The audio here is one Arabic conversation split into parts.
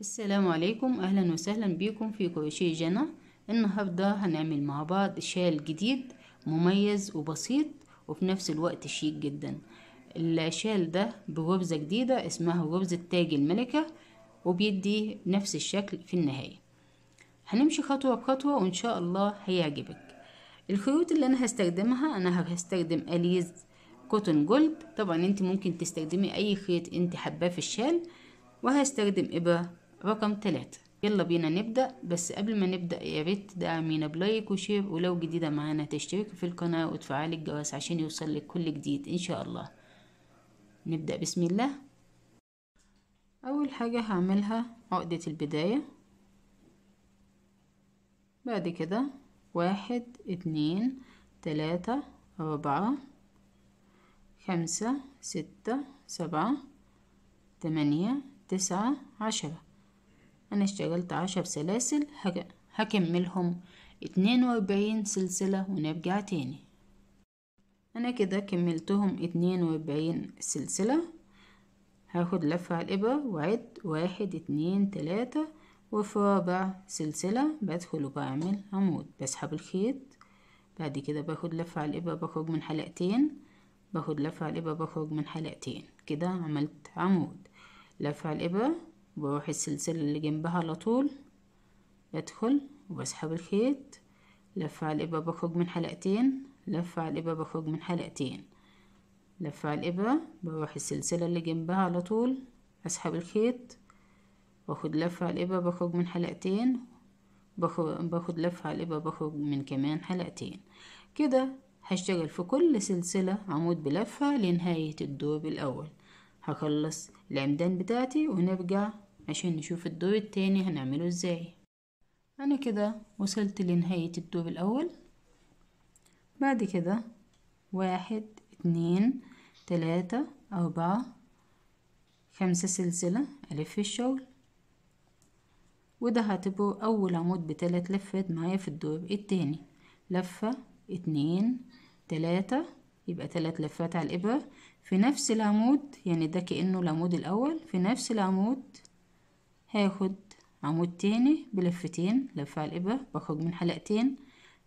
السلام عليكم اهلا وسهلا بيكم في كروشيه جنى النهارده هنعمل مع بعض شال جديد مميز وبسيط وفي نفس الوقت شيك جدا الشال ده بغرزه جديده اسمها غرزه تاج الملكه وبيدي نفس الشكل في النهايه هنمشي خطوه بخطوه وان شاء الله هيعجبك الخيوط اللي انا هستخدمها انا هستخدم اليز كوتون جولد طبعا انت ممكن تستخدمي اي خيط انت حباه في الشال وهستخدم ابره رقم تلاتة يلا بينا نبدأ بس قبل ما نبدأ يا ريت تدعمينا بلايك وشير ولو جديدة معانا تشترك في القناة وتفعلي الجرس عشان يوصلك كل جديد إن شاء الله نبدأ بسم الله أول حاجة هعملها عقدة البداية بعد كده واحد اتنين تلاتة أربعة خمسة ستة سبعة تمانية تسعة عشرة أنا اشتغلت عشر سلاسل هكملهم اتنين وأربعين سلسلة ونرجع تاني أنا كده كملتهم اتنين وأربعين سلسلة هاخد لفة على الإبرة وعد واحد اتنين تلاتة وفي رابع سلسلة بدخل وبعمل عمود بسحب الخيط بعد كده باخد لفة على الإبرة بخرج من حلقتين باخد لفة على الإبرة بخرج من حلقتين كده عملت عمود لفة على الإبرة وبروح السلسلة اللي جنبها على طول بدخل وبسحب الخيط لفة على الإبرة بخرج من حلقتين لفة على الإبرة بخرج من حلقتين لفة على الإبرة بروح السلسلة اللي جنبها على طول أسحب الخيط باخد لفة على الإبرة بخرج من حلقتين باخد لفة على الإبرة بخرج من كمان حلقتين كده هشتغل في كل سلسلة عمود بلفة لنهاية الدور الأول هخلص العمدان بتاعتي ونرجع عشان نشوف الدور التاني هنعمله ازاي انا كده وصلت لنهاية الدور الاول بعد كده واحد اتنين تلاتة اربعة خمسة سلسلة الف الشغل وده هعتبره اول عمود بتلات لفات معايا في الدور التاني لفة اتنين تلاتة يبقى تلات لفات على الإبرة في نفس العمود يعني ده كأنه العمود الأول في نفس العمود هاخد عمود تاني بلفتين لفة على الإبرة بخرج من حلقتين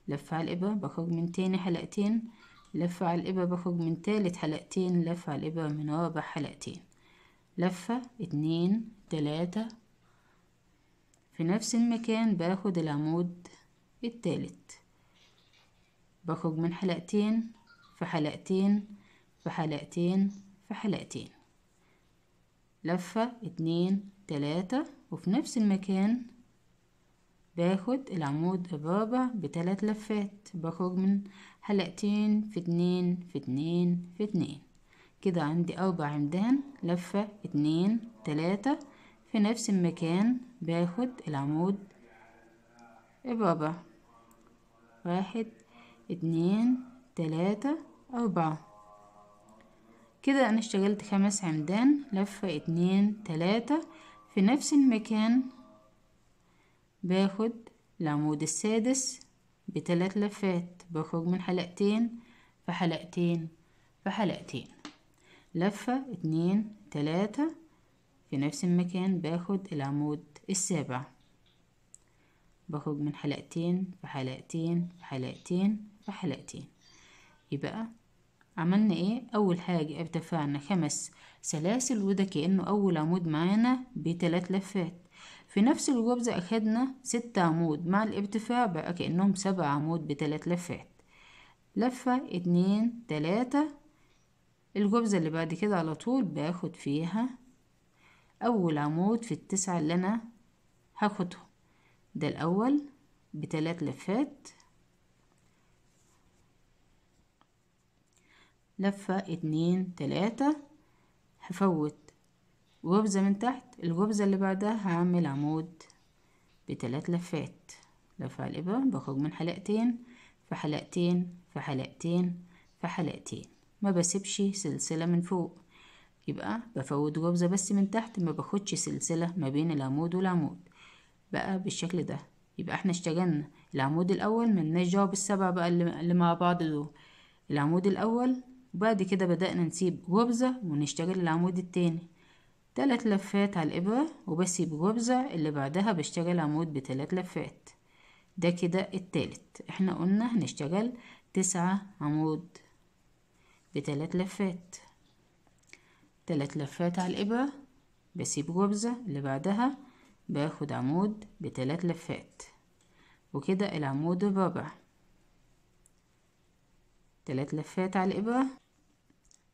لفة على الإبرة بخرج من تاني حلقتين لفة على الإبرة بخرج من تالت حلقتين لفة على الإبرة من رابع حلقتين لفة اتنين تلاتة في نفس المكان باخد العمود التالت بخرج من حلقتين في حلقتين في حلقتين في حلقتين لفة اتنين تلاتة وفي نفس المكان باخد العمود الرابع بثلاث لفات بخرج من حلقتين في اتنين في اتنين في اتنين كده عندي أربع عمدان لفة اتنين تلاتة في نفس المكان باخد العمود الرابع واحد اتنين تلاتة أربعة كده أنا اشتغلت خمس عمدان لفة اتنين تلاتة في نفس المكان باخد العمود السادس بثلاث لفات بخرج من حلقتين في حلقتين في حلقتين لفة اتنين تلاتة في نفس المكان باخد العمود السابع بخرج من حلقتين في حلقتين في حلقتين في حلقتين يبقى عملنا ايه اول حاجة ارتفعنا خمس سلاسل وده كأنه أول عمود معانا بتلات لفات في نفس الوبز أخدنا ست عمود مع الارتفاع بقى كأنهم سبع عمود بتلات لفات لفة اتنين تلاتة الجبزة اللي بعد كده على طول باخد فيها أول عمود في التسعة اللي أنا هاخدهم ده الأول بتلات لفات لفة اتنين تلاتة هفوت غبزة من تحت الغبزة اللي بعدها هعمل عمود بتلات لفات لف على الإبرة بخرج من حلقتين في حلقتين في حلقتين في حلقتين ما بسيبش سلسلة من فوق يبقى بفوت غبزة بس من تحت ما باخدش سلسلة ما بين العمود والعمود بقى بالشكل ده يبقى احنا اشتغلنا العمود الأول ملناش دعوة السبع بقى اللي مع بعض دول العمود الأول وبعد كده بدأنا نسيب جبزة ونشتغل العمود التاني تلات لفات على الإبرة وبسيب جبزة اللي بعدها بشتغل عمود بتلات لفات ده كده التالت احنا قلنا هنشتغل تسعة عمود بتلات لفات تلات لفات على الإبرة بسيب جبزة اللي بعدها باخد عمود بتلات لفات وكده العمود الرابع تلات لفات على الإبرة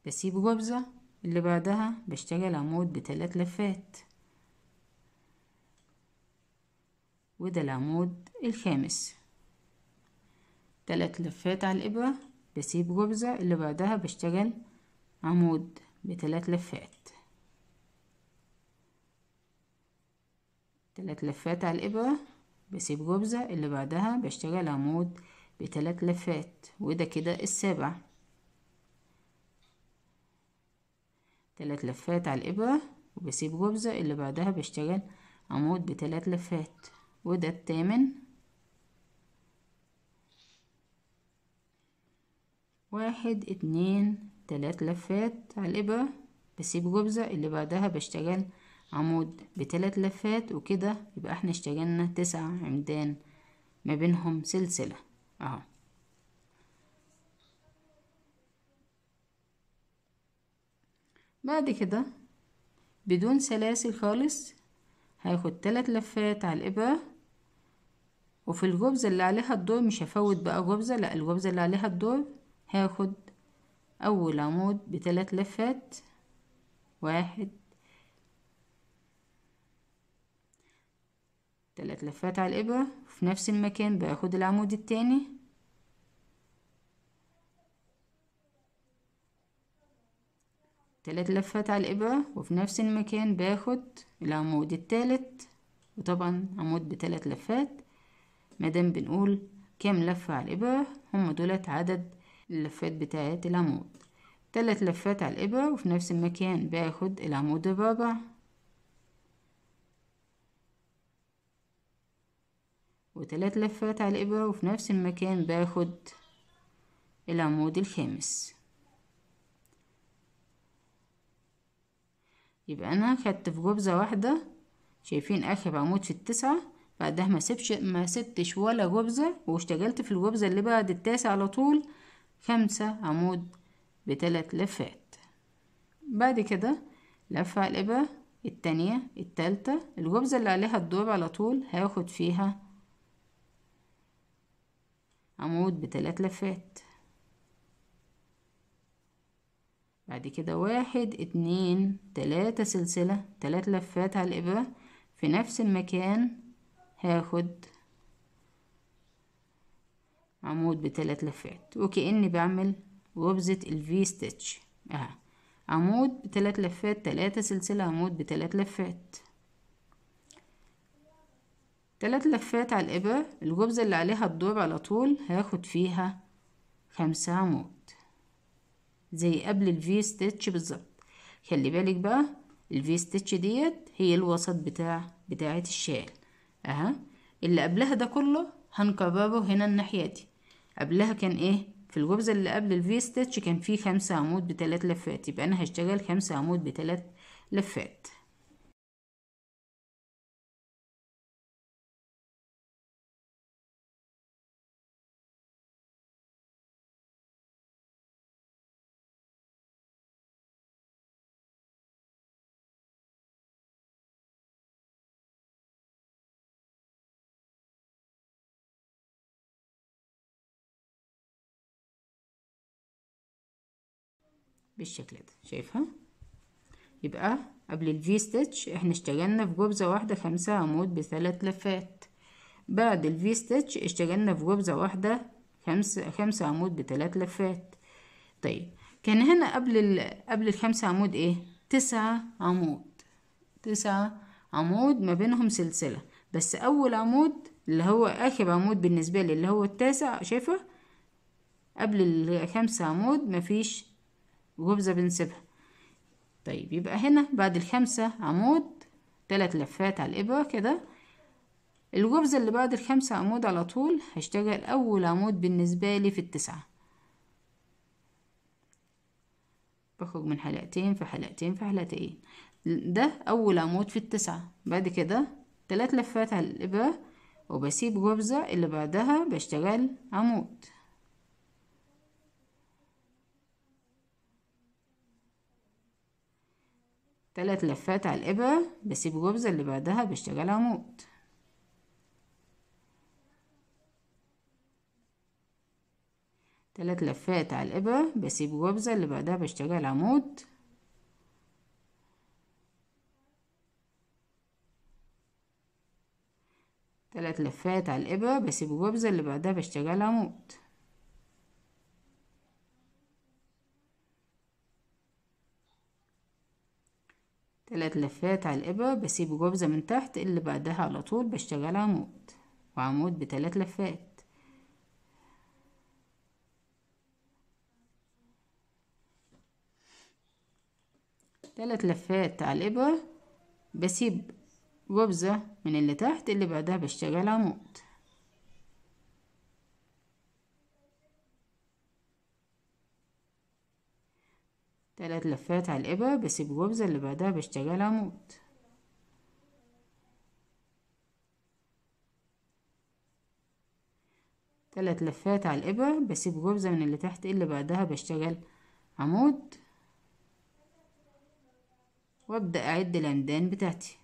بسيب غرزة اللي بعدها بشتغل عمود بتلات لفات وده العمود الخامس تلات لفات على الإبرة بسيب غرزة اللي بعدها بشتغل عمود بتلات لفات تلات لفات على الإبرة بسيب غرزة اللي بعدها بشتغل عمود بثلاث لفات وده كده السابع ثلاث لفات على الإبرة وبسيب غرزة اللي بعدها بشتغل عمود بثلاث لفات وده الثامن واحد اتنين تلات لفات على الإبرة بسيب غرزة اللي بعدها بشتغل عمود بتلات لفات وكده يبقى احنا اشتغلنا تسع عمدان ما بينهم سلسله اهو بعد كده بدون سلاسل خالص هاخد ثلاث لفات على الابرة وفي الجبزة اللي عليها الدور مش هفوت بقى جبزة لا الجبزة اللي عليها الدور هاخد اول عمود بثلاث لفات واحد تلات لفات على الإبرة وفي نفس المكان باخد العمود التاني تلات لفات على الإبرة وفي نفس المكان باخد العمود التالت وطبعا عمود بثلاث لفات مادام بنقول كام لفة على الإبرة هم دولت عدد اللفات بتاعة العمود تلات لفات على الإبرة وفي نفس المكان باخد العمود الرابع وثلاث لفات على الإبرة وفي نفس المكان باخد العمود الخامس يبقى أنا خدت في جبزة واحدة شايفين آخر عمود في التسعة بعدها ما سبش ما سبتش ولا جبزة واشتغلت في الجبزة اللي بعد التاسع على طول خمسة عمود بثلاث لفات بعد كده لفة على الإبرة التانية التالتة الجبزة اللي عليها الدور على طول هاخد فيها عمود بتلات لفات بعد كده واحد اتنين تلاتة سلسلة تلات لفات على الإبرة في نفس المكان هاخد عمود بتلات لفات وكأني بعمل ربزة الفي ستيتش اه عمود بتلات لفات تلاتة سلسلة عمود بتلات لفات تلات لفات على الإبرة الخبزة اللي عليها الدور على طول هاخد فيها خمسة عمود زي قبل الفي ستيتش بالظبط خلي بالك بقى الفي ستيتش ديت هي الوسط بتاع بتاعة الشال اها اللي قبلها ده كله هنكرره هنا الناحية دي قبلها كان ايه في الخبزة اللي قبل الفي ستيتش كان فيه خمسة عمود بتلات لفات يبقى انا هشتغل خمسة عمود بتلات لفات بالشكل ده شايفها يبقى قبل الفي ستيتش احنا اشتغلنا في جبزة واحدة خمسة عمود بثلاث لفات بعد الفي ستيتش اشتغلنا في جبزة واحدة خمسة, خمسة عمود بثلاث لفات طيب كان هنا قبل ال... قبل الخمسة عمود ايه تسعة عمود تسعة عمود ما بينهم سلسلة بس أول عمود اللي هو آخر عمود بالنسبة لي اللي هو التاسع شايفه قبل الخمسة عمود مفيش وخبزة بنسيبها طيب يبقى هنا بعد الخمسة عمود تلات لفات على الإبرة كده الجبزة اللي بعد الخمسة عمود على طول هشتغل أول عمود بالنسبة لي في التسعة بخرج من حلقتين في حلقتين في حلقتين إيه؟ ده أول عمود في التسعة بعد كده تلات لفات على الإبرة وبسيب جبزة اللي بعدها بشتغل عمود ثلاث لفات على الإبرة بسيب الربزة اللي بعدها بشتغل عمود ثلاث لفات على الإبرة بسيب الربزة اللي بعدها بشتغل عمود ثلاث لفات على الإبرة بسيب الربزة اللي بعدها بشتغل عمود تلات لفات على الإبرة بسيب جبزه من تحت اللي بعدها على طول بشتغل عمود وعمود بثلاث لفات تلات لفات على الإبرة بسيب جبزه من اللي تحت اللي بعدها بشتغل عمود ثلاث لفات على الإبر بس الجوبزة اللي بعدها بشتغل عمود ثلاث لفات على الإبر بسيب جوبزة من اللي تحت اللي بعدها بشتغل عمود وابدأ أعد العمدان بتاعتي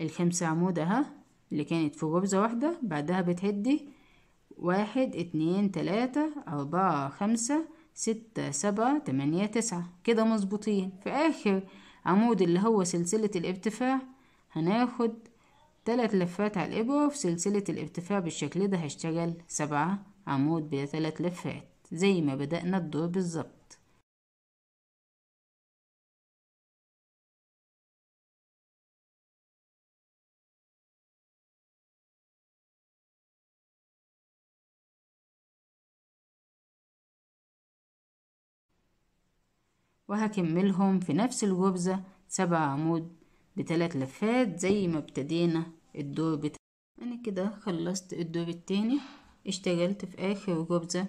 الخمسة عمود أهي اللي كانت في جوبزة واحدة بعدها بتهدي واحد اتنين تلاتة أربعة خمسة ستة سبعة تمانية تسعة كده مظبوطين في آخر عمود اللي هو سلسلة الارتفاع هناخد تلات لفات على الإبرة في سلسلة الارتفاع بالشكل ده هشتغل سبعة عمود بثلاث لفات زي ما بدأنا الدور بالظبط وهكملهم في نفس الجبزة سبع عمود بتلات لفات زي ما ابتدينا الدور بتاعي انا كده خلصت الدور التاني اشتغلت في اخر جبزة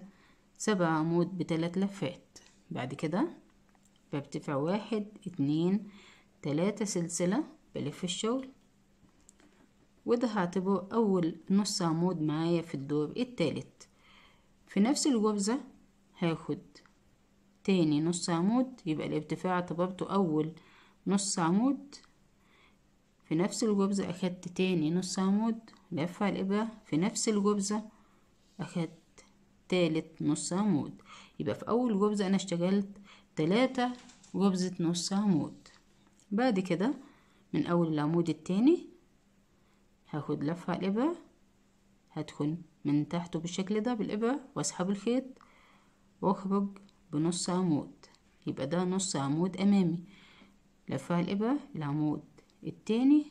سبع عمود بتلات لفات بعد كده برتفع واحد اتنين تلاتة سلسلة بلف الشغل وده هعتبره أول نص عمود معايا في الدور التالت في نفس الغرزة هاخد تاني نص عمود يبقى الارتفاع اعتبرته أول نص عمود في نفس الجبزة أخدت تاني نص عمود لف على الإبرة في نفس الجبزة أخدت تالت نص عمود يبقى في أول جبزة أنا اشتغلت تلاتة جبزة نص عمود بعد كده من أول العمود التاني هاخد لفة على الإبرة هدخل من تحته بالشكل ده بالإبرة وأسحب الخيط وأخرج بنص عمود يبقى ده نص عمود أمامي لفها الإبرة العمود التاني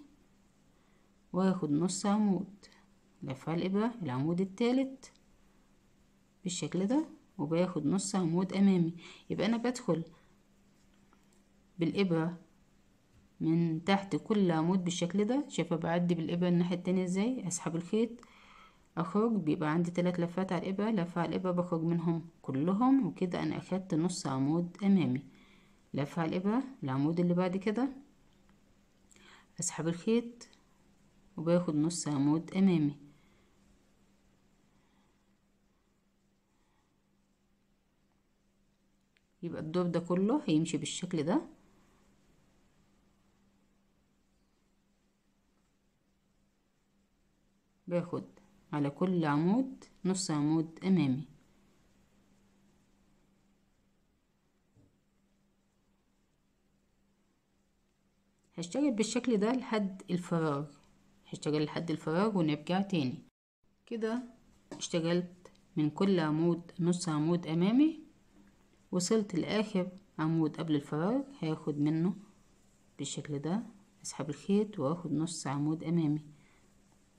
وآخد نص عمود لفها الإبرة العمود التالت بالشكل ده وباخد نص عمود أمامي يبقى أنا بدخل بالإبرة من تحت كل عمود بالشكل ده شايفة بعدي بالإبرة الناحية التانية ازاي أسحب الخيط اخرج بيبقى عندي تلات لفات على الابره لفه على الابره بخرج منهم كلهم وكده انا اخدت نص عمود امامي لفه على الابره العمود اللي بعد كده اسحب الخيط وباخد نص عمود امامي يبقى الدور ده كله هيمشي بالشكل ده باخد على كل عمود نص عمود أمامي هشتغل بالشكل ده لحد الفراغ هشتغل لحد الفراغ ونرجع تاني كده اشتغلت من كل عمود نص عمود أمامي وصلت لآخر عمود قبل الفراغ هاخد منه بالشكل ده اسحب الخيط واخد نص عمود أمامي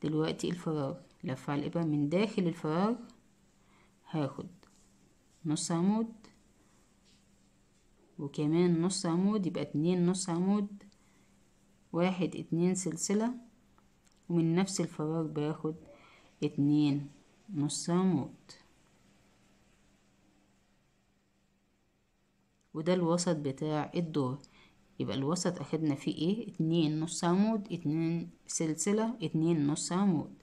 دلوقتي الفراغ لف على الإبرة من داخل الفراغ هاخد نص عمود وكمان نص عمود يبقى اتنين نص عمود واحد اتنين سلسلة ومن نفس الفراغ باخد اتنين نص عمود وده الوسط بتاع الدور يبقى الوسط اخدنا فيه ايه اتنين نص عمود اتنين سلسلة اتنين نص عمود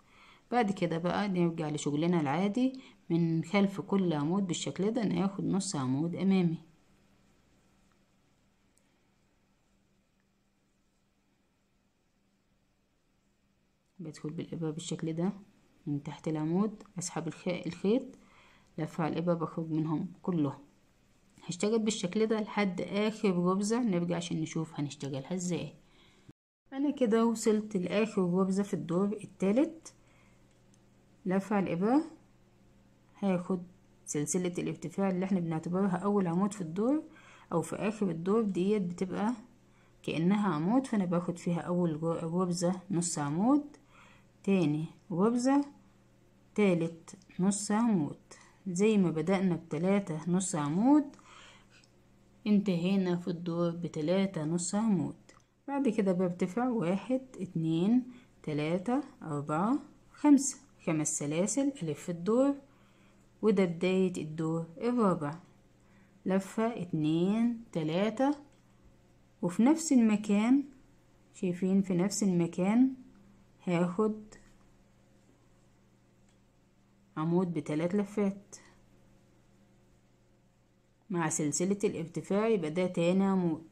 بعد كده بقى نرجع لشغلنا العادي من خلف كل عمود بالشكل ده ناخد نص عمود امامي بدخل بالإبرة بالشكل ده من تحت العمود أسحب الخيط لف على الإبرة بخرج منهم كلهم هشتغل بالشكل ده لحد آخر غبزه نرجع عشان نشوف هنشتغلها ازاي أنا كده وصلت لآخر غبزه في الدور التالت لفع الإبرة هاخد سلسلة الارتفاع اللي احنا بنعتبرها أول عمود في الدور أو في آخر الدور ديت بتبقى كأنها عمود فأنا باخد فيها أول غرزة نص عمود تاني غرزة تالت نص عمود زي ما بدأنا بتلاتة نص عمود انتهينا في الدور بتلاتة نص عمود بعد كده برتفع واحد اتنين تلاتة أربعة خمسة خمس سلاسل ألف الدور وده بداية الدور الرابع لفة اتنين تلاتة وفي نفس المكان شايفين في نفس المكان هاخد عمود بتلات لفات مع سلسلة الارتفاع يبقى ده تاني عمود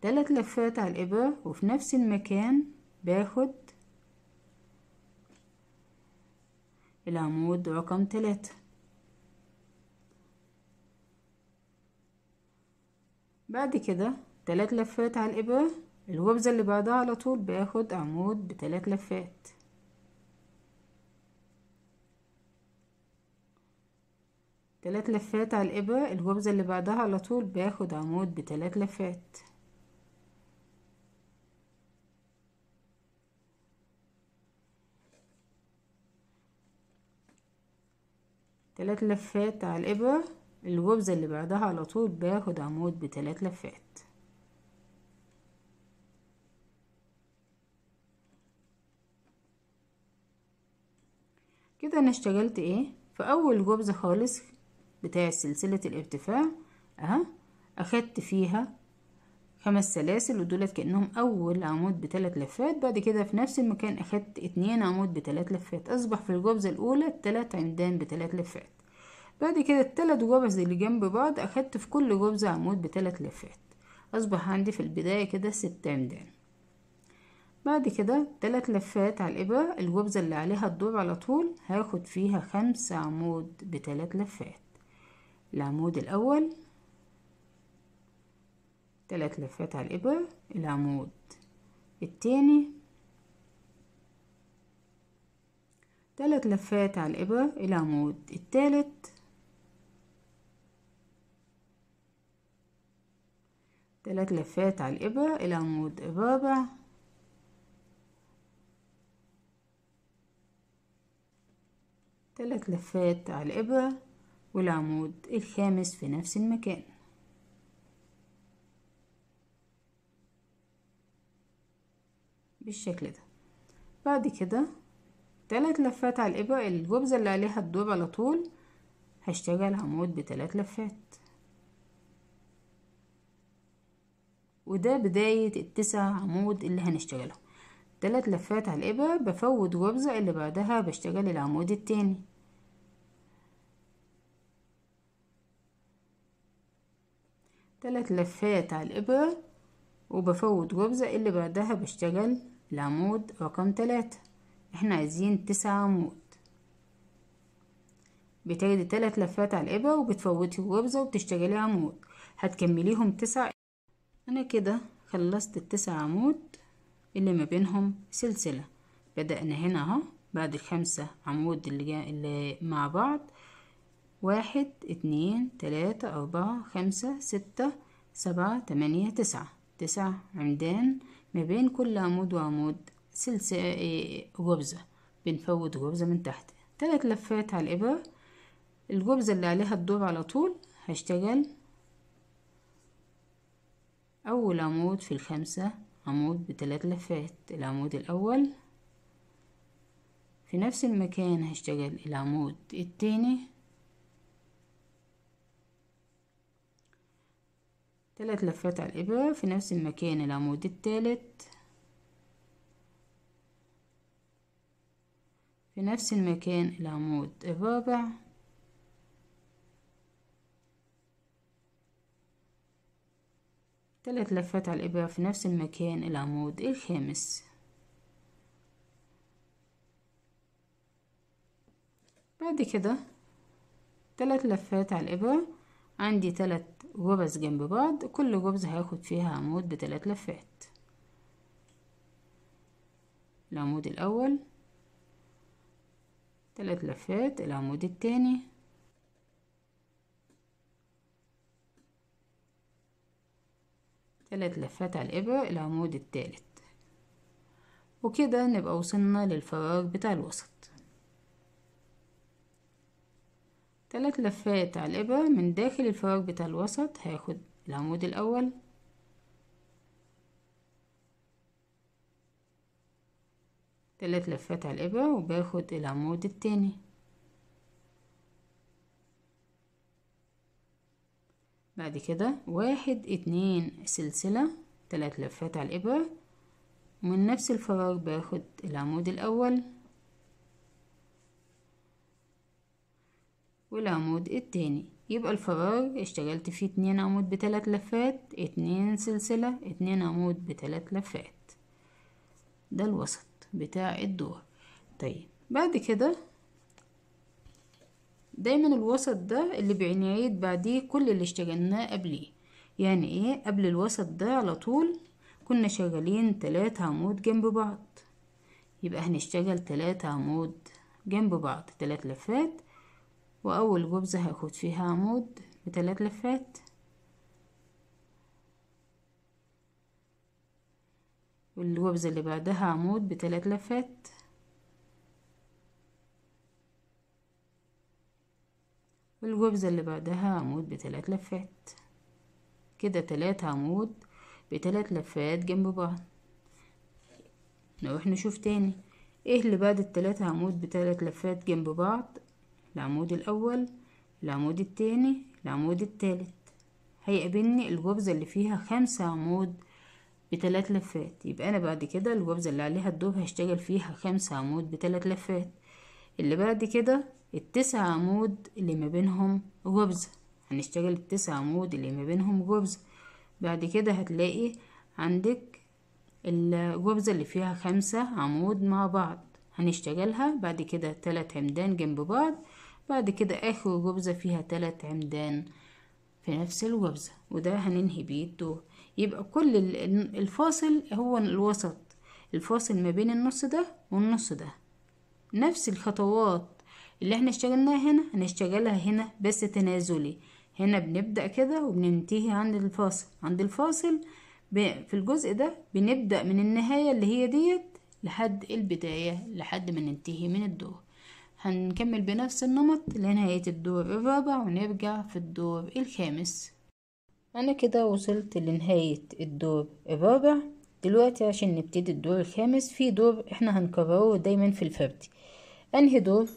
تلات لفات على الإبرة وفي نفس المكان باخد العمود رقم تلاتة بعد كده تلات لفات على الإبرة الوبزة اللي بعدها على طول باخد عمود بتلات لفات تلات لفات على الإبرة الوبزة اللي بعدها على طول باخد عمود بتلات لفات تلات لفات على الإبرة الجبز اللي بعدها على طول باخد عمود بتلات لفات كده انا اشتغلت ايه في اول جبز خالص بتاع سلسلة الارتفاع اهو اخدت فيها خمس سلاسل ودولت كأنهم أول عمود بثلاث لفات بعد كده في نفس المكان أخدت اتنين عمود بثلاث لفات أصبح في الجبزة الأولى تلات عمدان بثلاث لفات بعد كده التلات جبز اللي جنب بعض أخدت في كل جبزة عمود بثلاث لفات أصبح عندي في البداية كده ست عمدان بعد كده تلات لفات على الإبرة الجبزة اللي عليها الدور على طول هاخد فيها خمس عمود بتلات لفات العمود الأول ثلاث لفات على الإبر العمود التاني ثلاث لفات على الإبر العمود التالت ثلاث لفات على الإبر العمود الرابع ثلاث لفات على الإبر والعمود الخامس في نفس المكان بالشكل ده بعد كده تلات لفات على الإبرة الجبزه اللي عليها الدور على طول هشتغل عمود بثلاث لفات وده بداية التسع عمود اللي هنشتغله تلات لفات على الإبرة بفوت غبزة اللي بعدها بشتغل العمود التاني تلات لفات على الإبرة وبفوت غبزة اللي بعدها بشتغل العمود رقم تلاتة احنا عايزين تسعة عمود بتاخدي تلات لفات على الإبرة وبتفوتي الغرزة وبتشتغلي عمود هتكمليهم تسع أنا كده خلصت التسع عمود اللي ما بينهم سلسلة بدأنا هنا اهو بعد الخمسة عمود اللي, جا... اللي مع بعض واحد اتنين تلاتة أربعة خمسة ستة سبعة تمانية تسعة تسع عمدان ما بين كل عمود وعمود سلسلة غبزة بنفوت غبزة من تحت تلات لفات على الإبرة الغبزة اللي عليها الدور على طول هشتغل أول عمود في الخمسة عمود بتلات لفات العمود الأول في نفس المكان هشتغل العمود التاني ثلاث لفات على الإبرة في نفس المكان العمود الثالث في نفس المكان العمود الرابع ثلاث لفات على الإبرة في نفس المكان العمود الخامس بعد كده ثلاث لفات على الإبرة عندي ثلاث جبز جنب بعض كل جبز هاخد فيها عمود بثلاث لفات العمود الأول ثلاث لفات العمود التاني ثلاث لفات على الإبرة العمود التالت وكده نبقى وصلنا للفراغ بتاع الوسط ثلاث لفات على الإبرة من داخل الفراغ بتاع الوسط هاخد العمود الأول ثلاث لفات على الإبرة وباخد العمود التاني بعد كده واحد اتنين سلسلة تلات لفات على الإبرة ومن نفس الفراغ باخد العمود الأول والعمود التاني يبقى الفراغ اشتغلت فيه اتنين عمود بتلات لفات اتنين سلسلة اتنين عمود بتلات لفات ده الوسط بتاع الدور طيب بعد كده دايما الوسط ده اللي بنعيد بعديه كل اللي اشتغلناه قبليه يعني ايه قبل الوسط ده على طول كنا شغالين تلات عمود جنب بعض يبقى هنشتغل تلات عمود جنب بعض تلات لفات واول جبزة هاخد فيها عمود بثلاث لفات والوبزة اللي بعدها عمود بثلاث لفات والوبزة اللي بعدها عمود بثلاث لفات كده تلات عمود بثلاث لفات جنب بعض نروح نشوف تاني ايه اللي بعد التلات عمود بثلاث لفات جنب بعض العمود الأول العمود التاني العمود التالت هيقابلني الجبزة اللي فيها خمسة عمود بتلات لفات يبقى أنا بعد كده الجبزة اللي عليها الدور هشتغل فيها خمسة عمود بتلات لفات اللي بعد كده التسع عمود اللي ما بينهم جبزة هنشتغل التسع عمود اللي ما بينهم جبزة بعد كده هتلاقي عندك الجبزة اللي فيها خمسة عمود مع بعض هنشتغلها بعد كده تلات عمدان جنب بعض بعد كده آخر جبزة فيها تلات عمدان في نفس الجبزة وده هننهي بيه الدور يبقى كل الفاصل هو الوسط الفاصل ما بين النص ده والنص ده نفس الخطوات اللي احنا اشتغلناها هنا هنشتغلها هنا بس تنازلي هنا بنبدأ كده وبننتهي عند الفاصل عند الفاصل في الجزء ده بنبدأ من النهاية اللي هي ديت لحد البداية لحد ما ننتهي من الدور هنكمل بنفس النمط لنهاية الدور الرابع ونرجع في الدور الخامس أنا كده وصلت لنهاية الدور الرابع دلوقتي عشان نبتدي الدور الخامس في دور احنا هنكرره دايما في الفردي انهي دور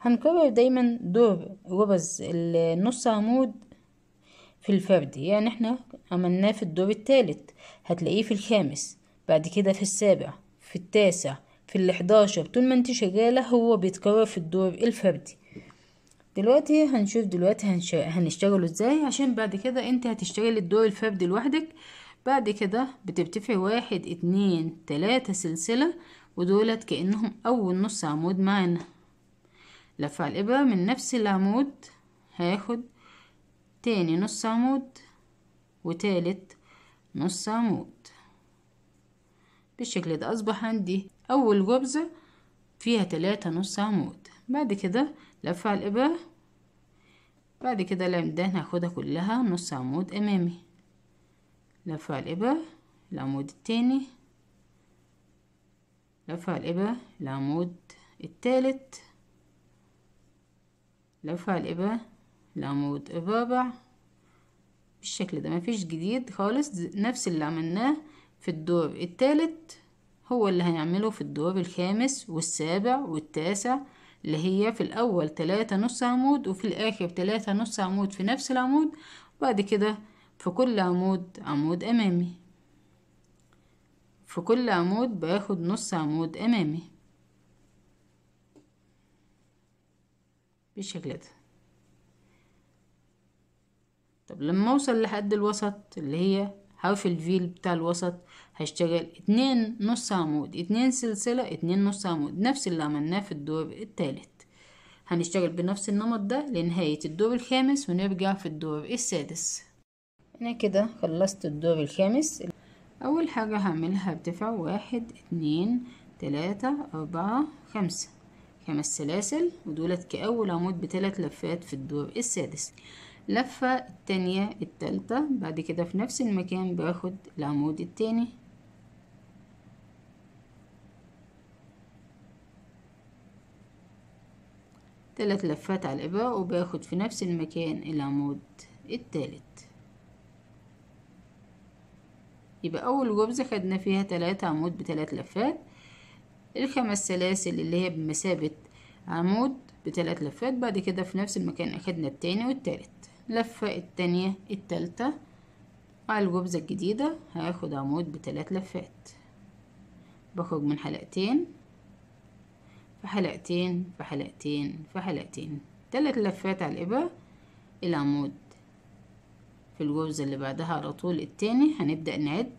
هنكرر دايما دور ربز النص عمود في الفردي يعني احنا عملناه في الدور الثالث هتلاقيه في الخامس بعد كده في السابع في التاسع في ال 11 طول ما انت شغالة هو بيتكرر في الدور الفردي دلوقتي هنشوف دلوقتي هنشتغله ازاي عشان بعد كده انت هتشتغل الدور الفردي لوحدك بعد كده بتبتفع واحد اتنين تلاتة سلسلة ودولت كأنهم أول نص عمود معانا لفع على الإبرة من نفس العمود هاخد تاني نص عمود وتالت نص عمود بالشكل ده أصبح عندي أول جبزة فيها تلاتة نص عمود بعد كده لف على الإبرة بعد كده العمدان هاخدها كلها نص عمود أمامي لف على الإبرة العمود التاني لف على الإبرة العمود التالت لف على الإبرة العمود الرابع بالشكل ده مفيش جديد خالص نفس اللي عملناه في الدور التالت هو اللي هنعمله في الدواب الخامس والسابع والتاسع اللي هي في الأول تلاتة نص عمود وفي الآخر تلاتة نص عمود في نفس العمود بعد كده في كل عمود عمود أمامي في كل عمود باخد نص عمود أمامي بالشكل ده طب لما اوصل لحد الوسط اللي هي حرف الفيل بتاع الوسط هشتغل اتنين نص عمود اتنين سلسلة اتنين نص عمود نفس اللي عملناه في الدور التالت هنشتغل بنفس النمط ده لنهاية الدور الخامس ونرجع في الدور السادس انا كده خلصت الدور الخامس اول حاجة هعملها ارتفع واحد اتنين تلاتة اربعة خمسة خمس سلاسل ودولت كأول عمود بثلاث لفات في الدور السادس لفة التانية التالتة بعد كده في نفس المكان باخد العمود التاني ثلاث لفات على الإبرة وباخد في نفس المكان العمود التالت يبقى أول جبزة خدنا فيها تلات عمود بتلات لفات الخمس سلاسل اللي هي بمثابة عمود بتلات لفات بعد كده في نفس المكان أخدنا التاني والتالت لفة التانية التالتة على الجبزة الجديدة هاخد عمود بتلات لفات بخرج من حلقتين حلقتين حلقتين في حلقتين تلات لفات على الإبرة العمود في الجوز اللي بعدها على طول التاني هنبدأ نعد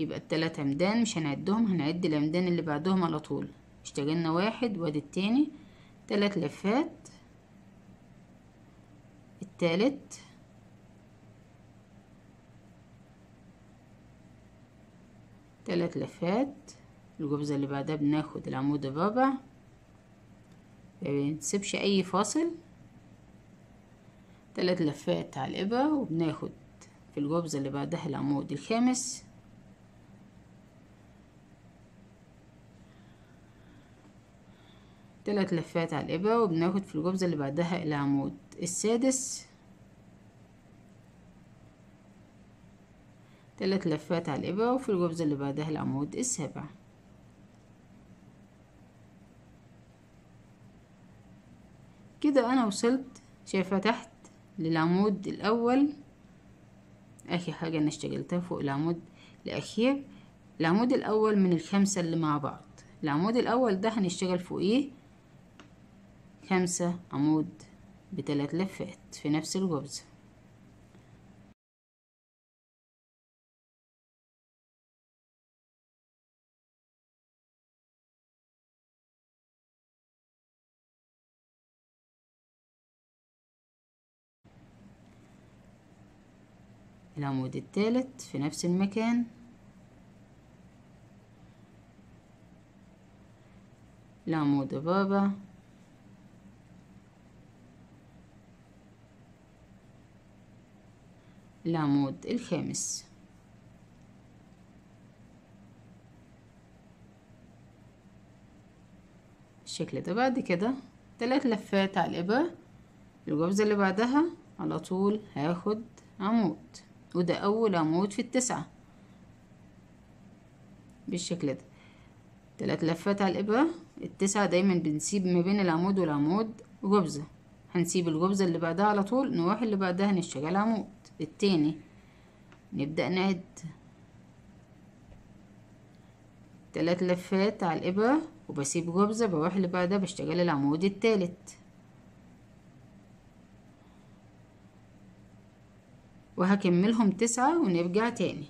يبقى التلات عمدان مش هنعدهم هنعد العمدان اللي بعدهم على طول اشتغلنا واحد وادي التاني تلات لفات التالت تلات لفات الجمزة اللي بعدها بناخد العمود الرابع يعني مبنسيبش اي فاصل تلات لفات على الابرة وبناخد في الجبزة اللي بعدها العمود الخامس تلات لفات على الابرة وبناخد في الجبزة اللي بعدها العمود السادس تلات لفات على الابرة وفي الجبزة اللي بعدها العمود السابع كده انا وصلت شايفة تحت للعمود الاول اخر حاجة انا اشتغلتها فوق العمود الاخير العمود الاول من الخمسة اللي مع بعض العمود الاول ده هنشتغل فوقيه خمسة عمود بثلاث لفات في نفس الغرزة العمود الثالث في نفس المكان العمود بابا العمود الخامس الشكل ده بعد كده تلات لفات على الإبرة الغرزه اللي بعدها على طول هاخد عمود وده أول عمود في التسعة بالشكل ده تلات لفات على الإبرة التسعة دايما بنسيب ما بين العمود والعمود جبزة هنسيب الجبزة اللي بعدها على طول نروح اللي بعدها نشتغل عمود التاني نبدأ نعد تلات لفات على الإبرة وبسيب جبزة بروح اللي بعدها بشتغل العمود التالت وهكملهم تسعة ونرجع تاني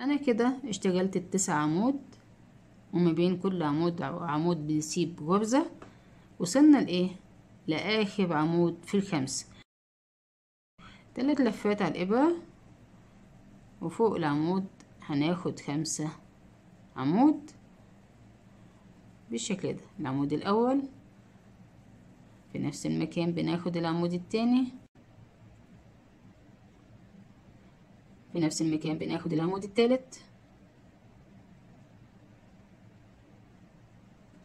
أنا كده اشتغلت التسع عمود وما بين كل عمود عمود بنسيب غرزة وصلنا لإيه؟ لآخر عمود في الخمسة تلات لفات على الإبرة وفوق العمود هناخد خمسة عمود بالشكل ده العمود الأول في نفس المكان بناخد العمود التاني بنفس المكان بناخد العمود الثالث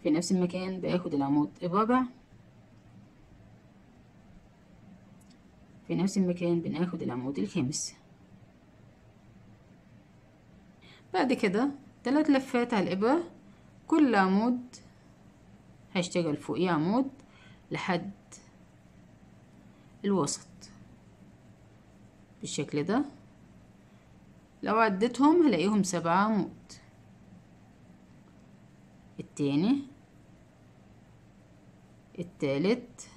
في نفس المكان باخد العمود الرابع في نفس المكان بناخد العمود الخامس بعد كده ثلاث لفات على الإبرة كل عمود هشتغل فوقيه عمود لحد الوسط بالشكل ده لو عدتهم هلاقيهم سبعة عمود التاني التالت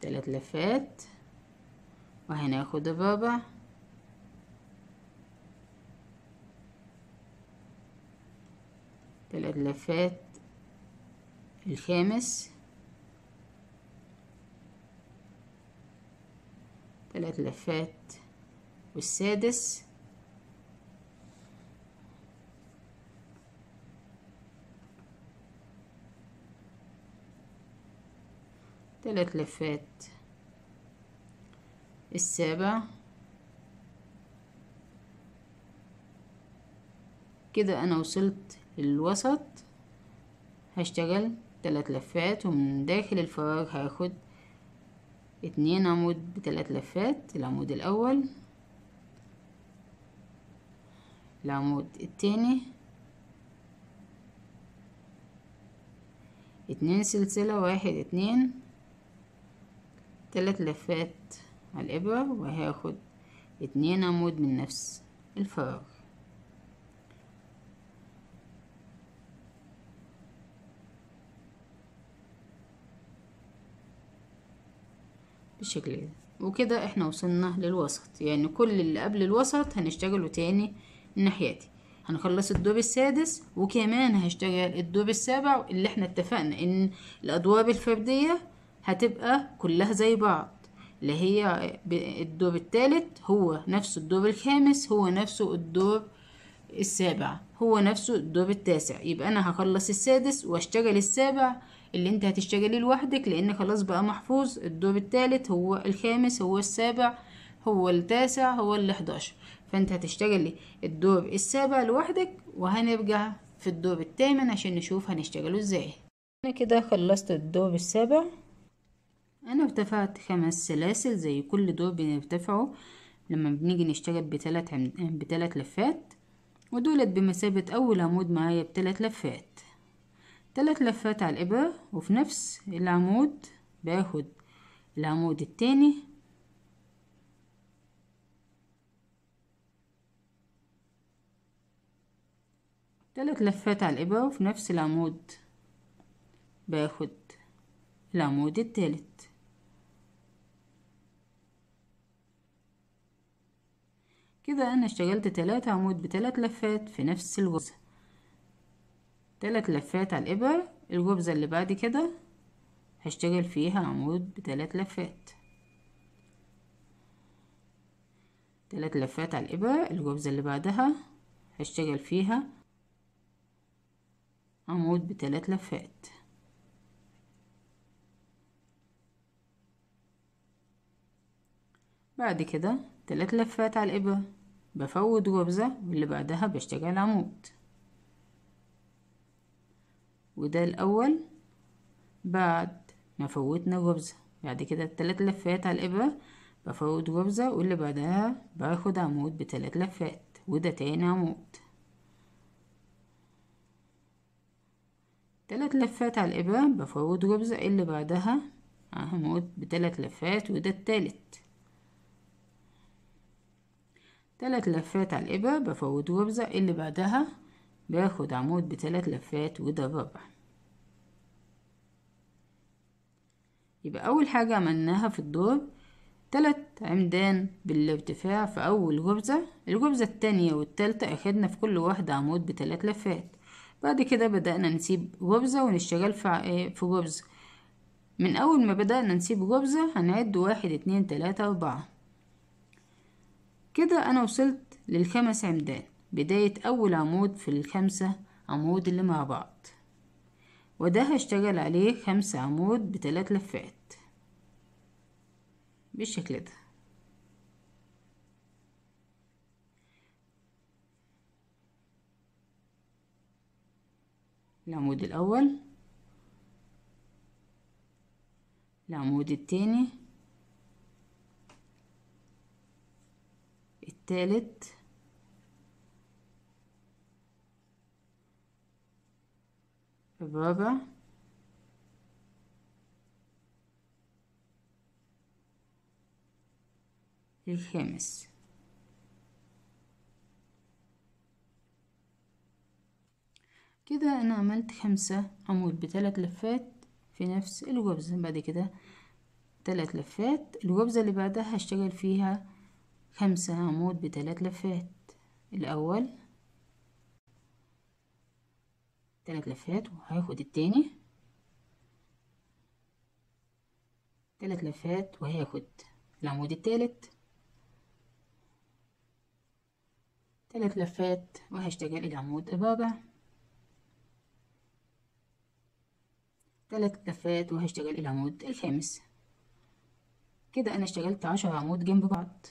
تلات لفات وهناخد الرابع تلات لفات الخامس ثلاث لفات والسادس ثلاث لفات السابع كده انا وصلت للوسط هشتغل ثلاث لفات ومن داخل الفراغ هاخد اتنين عمود بتلات لفات العمود الاول العمود التاني اتنين سلسلة واحد اتنين تلات لفات على الابرة وهاخد اتنين عمود من نفس الفراغ بالشكل ده وكده احنا وصلنا للوسط يعني كل اللي قبل الوسط هنشتغله تاني ناحيتي هنخلص الدوب السادس وكمان هشتغل الدوب السابع اللي احنا اتفقنا ان الادواب الفردية هتبقى كلها زي بعض اللي هي الدوب الثالث هو نفسه الدوب الخامس هو نفسه الدوب السابع هو نفسه الدوب التاسع يبقى انا هخلص السادس واشتغل السابع اللي انت هتشتغليه لوحدك لان خلاص بقى محفوظ الدور التالت هو الخامس هو السابع هو التاسع هو ال11 فانت هتشتغلي الدور السابع لوحدك وهنرجع في الدور الثامن عشان نشوف هنشتغله ازاي انا كده خلصت الدور السابع انا ارتفعت خمس سلاسل زي كل دور بنرتفعه لما بنيجي نشتغل بثلاث بثلاث لفات ودولت بمثابة اول عمود معايا بثلاث لفات ثلاث لفات على الإبرة وفي نفس العمود باخد العمود التاني ثلاث لفات على الإبرة وفي نفس العمود باخد العمود التالت كده أنا اشتغلت تلات عمود بتلات لفات في نفس الغرزه تلات لفات على الإبر الجبزة اللي بعد كده هشتغل فيها عمود بتلات لفات تلات لفات على الإبر الجبزة اللي بعدها هشتغل فيها عمود بتلات لفات بعد كده تلات لفات على الإبر بفوت جبزة واللي بعدها بشتغل عمود وده الأول بعد ما فوتنا جبزة بعد كده التلات لفات على الإبرة بفوت جبزة واللي بعدها باخد عمود بتلات لفات وده تاني عمود تلات لفات على الإبرة بفوت جبزة اللي بعدها عمود بتلات لفات وده التالت تلات لفات على الإبرة بفوت جبزة اللي بعدها باخد عمود بثلاث لفات وده الرابع يبقى أول حاجة عملناها في الدور تلات عمدان بالارتفاع في أول غرزة الغرزة التانية والتالتة أخدنا في كل واحدة عمود بتلات لفات بعد كده بدأنا نسيب غرزة ونشتغل في غرزة آه، من أول ما بدأنا نسيب غرزة هنعد واحد اتنين تلاتة أربعة كده أنا وصلت للخمس عمدان بداية أول عمود في الخمسة عمود اللي مع بعض وده هشتغل عليه خمسة عمود بتلات لفات بالشكل ده العمود الأول العمود التاني التالت الرابع الخامس كده انا عملت خمسة عمود بثلاث لفات في نفس الغرزة بعد كده ثلاث لفات الغرزة اللي بعدها هشتغل فيها خمسة عمود بثلاث لفات الأول ثلاث لفات وهاخد التاني ثلاث لفات وهاخد العمود التالت ثلاث لفات وهشتغل العمود الرابع ثلاث لفات وهشتغل العمود الخامس كده انا اشتغلت عشر عمود جنب بعض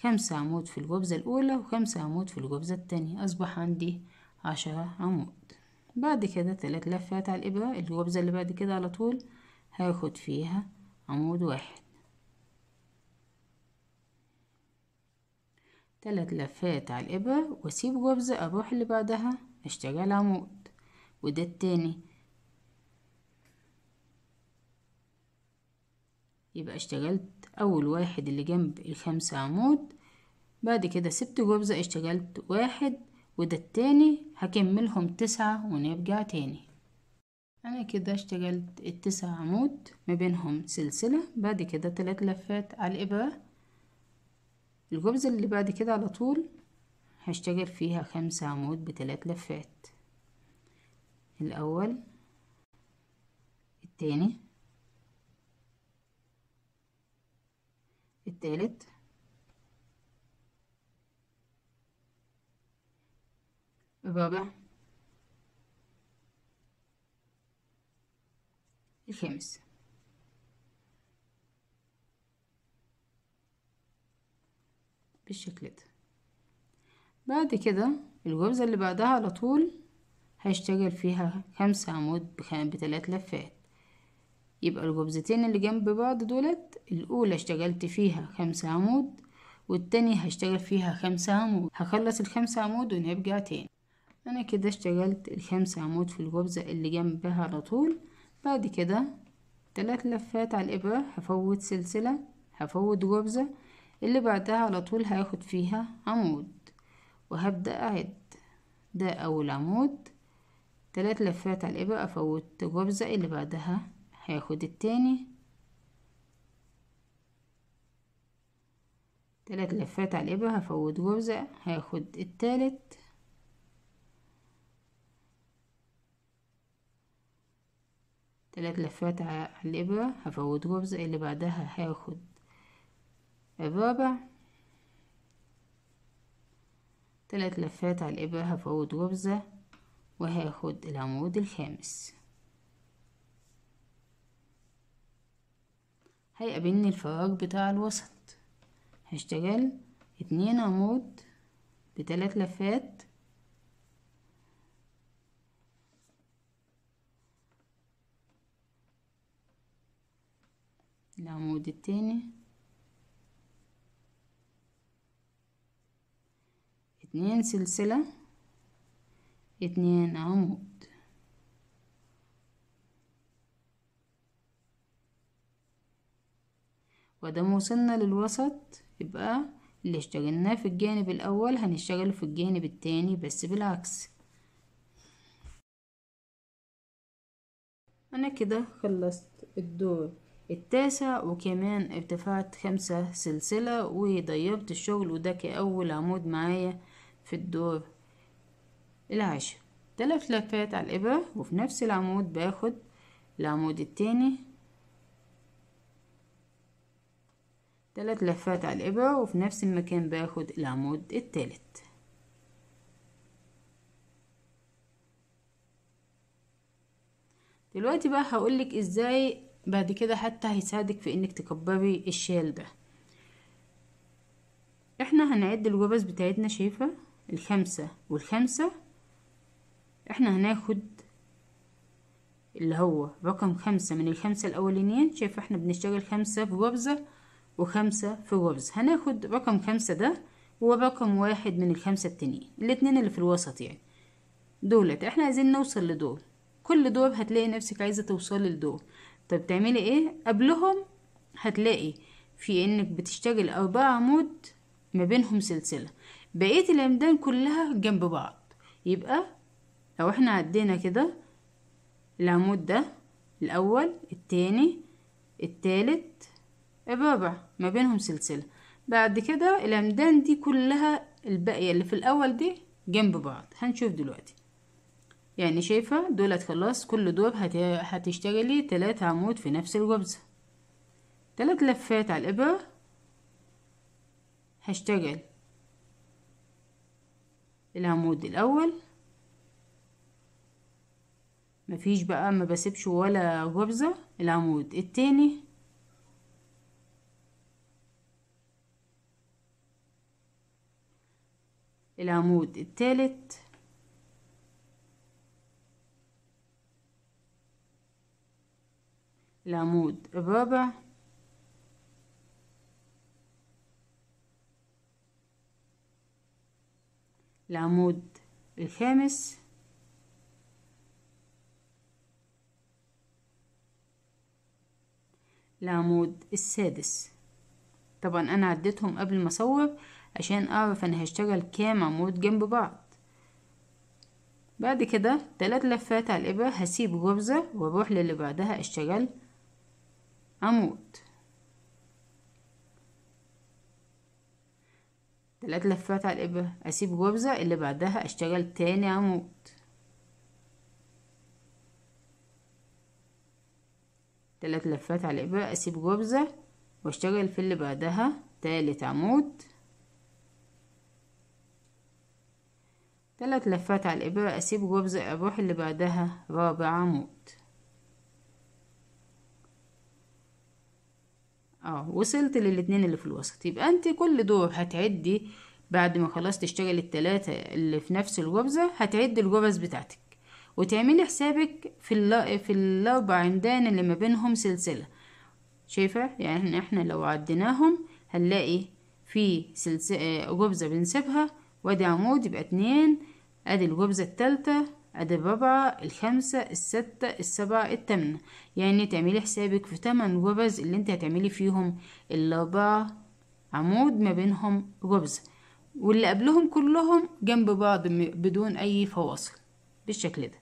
خمسة عمود في الجبزة الأولى وخمسة عمود في الجبزة التانية أصبح عندي عشرة عمود بعد كده ثلاث لفات على الإبرة الوبزة اللي بعد كده على طول هاخد فيها عمود واحد ثلاث لفات على الإبرة وأسيب وبزة أروح اللي بعدها أشتغل عمود وده التاني يبقى اشتغلت أول واحد اللي جنب الخمسة عمود بعد كده سبت جوبزة اشتغلت واحد وده التاني هكملهم تسعة ونبقى تاني أنا كده اشتغلت التسع عمود ما بينهم سلسلة بعد كده تلات لفات على الإبرة الجبز اللي بعد كده على طول هشتغل فيها خمسة عمود بتلات لفات الأول التاني التالت الرابع الخامس بالشكل ده بعد كده الغرزة اللي بعدها على طول هشتغل فيها خمسة عمود بتلات لفات يبقى الغرزتين اللي جنب بعض دولت الأولى اشتغلت فيها خمسة عمود والتاني هشتغل فيها خمسة عمود هخلص الخمسة عمود ونرجع تاني انا كده اشتغلت الخمس عمود في الخبزة اللي جنبها على طول بعد كده تلات لفات على الابرة هفوت سلسلة هفوت خبزة اللي بعدها على طول هاخد فيها عمود وهبدأ اعد ده اول عمود تلات لفات على الابرة افوت خبزة اللي بعدها هاخد التاني تلات لفات على الابرة هفوت خبزة هاخد التالت ثلاث لفات على الإبرة هفوت جزء اللي بعدها هاخد الرابع ثلاث لفات على الإبرة هفوت ربزة وهاخد العمود الخامس هيقابلني الفراغ بتاع الوسط هشتغل اتنين عمود بثلاث لفات العمود الثاني اتنين سلسلة اتنين عمود ودام وصلنا للوسط يبقى اللي اشتغلناه في الجانب الاول هنشتغله في الجانب التاني بس بالعكس انا كده خلصت الدور التاسع وكمان ارتفعت خمسة سلسلة وضيبت الشغل وده كأول عمود معايا في الدور العاشر تلات لفات على الإبرة وفي نفس العمود باخد العمود التاني تلات لفات على الإبرة وفي نفس المكان باخد العمود التالت دلوقتي بقى هقولك ازاي بعد كده حتى هيساعدك في انك تكبري الشال ده احنا هنعد الجبس بتاعتنا شايفة الخمسة والخمسة احنا هناخد اللي هو رقم خمسة من الخمسة الاولانيين شايفة احنا بنشتغل خمسة في غرزة وخمسة في غرز هناخد رقم خمسة ده ورقم واحد من الخمسة التانيين الاتنين اللي في الوسط يعني دولت احنا عايزين نوصل لدول كل دور هتلاقي نفسك عايزة توصلي لدول طب تعملي ايه قبلهم هتلاقي في انك بتشتغل اربع عمود ما بينهم سلسلة بقية العمدان كلها جنب بعض يبقى لو احنا عدينا كده العمود ده الاول التاني التالت الرابع ما بينهم سلسلة بعد كده العمدان دي كلها الباقية اللي في الاول دي جنب بعض هنشوف دلوقتي يعني شايفة دولت خلاص كل دور هت... هتشتغلي تلات عمود في نفس الغرزة تلات لفات على الإبرة هشتغل العمود الأول مفيش بقى ما بسيبش ولا غرزة العمود التاني العمود التالت العمود الرابع العمود الخامس العمود السادس طبعا انا عديتهم قبل ما اصور عشان اعرف انا هشتغل كام عمود جنب بعض بعد كده تلات لفات على الابرة هسيب غرزة واروح للي بعدها اشتغل عمود تلات لفات على الإبرة أسيب غرزة اللي بعدها أشتغل تاني عمود تلات لفات على الإبرة أسيب غرزة وأشتغل في اللي بعدها تالت عمود تلات لفات على الإبرة أسيب غرزة أروح اللي بعدها رابع عمود اه وصلت للاتنين اللي في الوسط يبقى انت كل دور هتعدي بعد ما خلاص تشتغل التلاتة اللي في نفس الجبزة هتعدي الجبز بتاعتك وتعملي حسابك في ال في الاربع عمدان اللي ما بينهم سلسلة شايفة يعني احنا لو عديناهم هنلاقي في سلسلة آه، جبزة بنسيبها وادي عمود يبقى اتنين ادي الجبزة التالتة أدي الرابعة الخمسة الستة السبعة التامنة يعني تعملي حسابك في تمن غرز اللي انت هتعملي فيهم الأربعة عمود ما بينهم ربز واللي قبلهم كلهم جنب بعض بدون أي فواصل بالشكل ده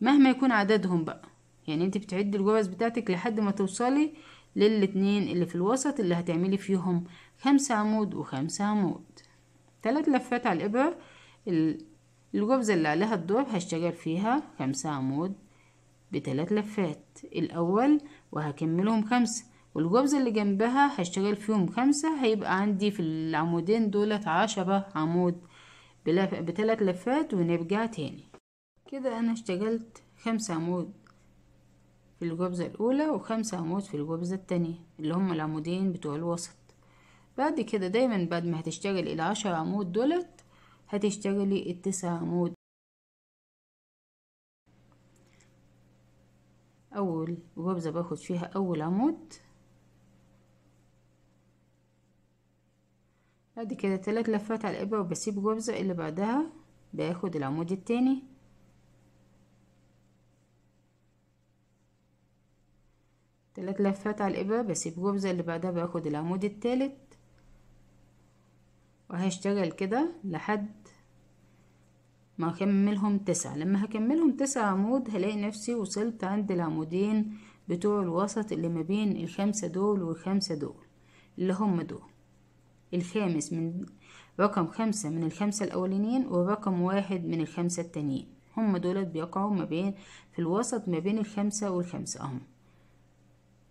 مهما يكون عددهم بقى يعني انت بتعدي الغرز بتاعتك لحد ما توصلي للاتنين اللي في الوسط اللي هتعملي فيهم خمسة عمود وخمسة عمود تلات لفات على الإبرة الخبزة اللي عليها الدور هشتغل فيها خمسة عمود بتلات لفات الأول وهكملهم خمسة والخبزة اللي جنبها هشتغل فيهم خمسة هيبقى عندي في العمودين دولت عشرة عمود بتلات لفات ونرجع تاني كده أنا اشتغلت خمسة عمود في الخبزة الأولى وخمسة عمود في الخبزة التانية اللي هما العمودين بتوع الوسط بعد كده دايما بعد ما هتشتغل العشر عمود دولت هتشتغلي التسع عمود اول غبزة باخد فيها اول عمود بعد كده تلات لفات على الابرة وبسيب غبزة اللي بعدها باخد العمود التاني تلات لفات على الابرة بسيب غبزة اللي بعدها باخد العمود التالت وهشتغل كده لحد ما اكملهم تسعة لما هكملهم تسعة عمود هلاقي نفسي وصلت عند العمودين بتوع الوسط اللي ما بين الخمسة دول والخمسة دول اللي هم دول الخامس من رقم خمسة من الخمسة الأولانيين ورقم واحد من الخمسة التانيين هم دولت بيقعوا ما بين في الوسط ما بين الخمسة والخمسة أهم